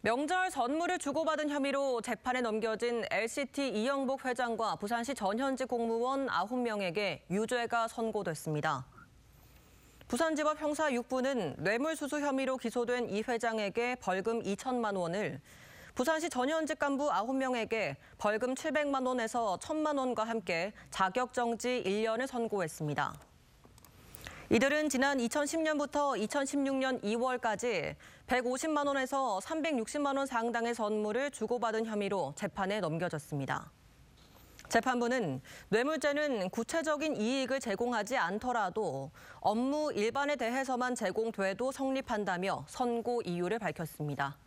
명절 선물을 주고받은 혐의로 재판에 넘겨진 LCT 이영복 회장과 부산시 전현직 공무원 9명에게 유죄가 선고됐습니다. 부산지법 형사 6부는 뇌물수수 혐의로 기소된 이 회장에게 벌금 2천만 원을 부산시 전현직 간부 9명에게 벌금 700만 원에서 1천만 원과 함께 자격정지 1년을 선고했습니다. 이들은 지난 2010년부터 2016년 2월까지 150만 원에서 360만 원 상당의 선물을 주고받은 혐의로 재판에 넘겨졌습니다. 재판부는 뇌물죄는 구체적인 이익을 제공하지 않더라도 업무 일반에 대해서만 제공돼도 성립한다며 선고 이유를 밝혔습니다.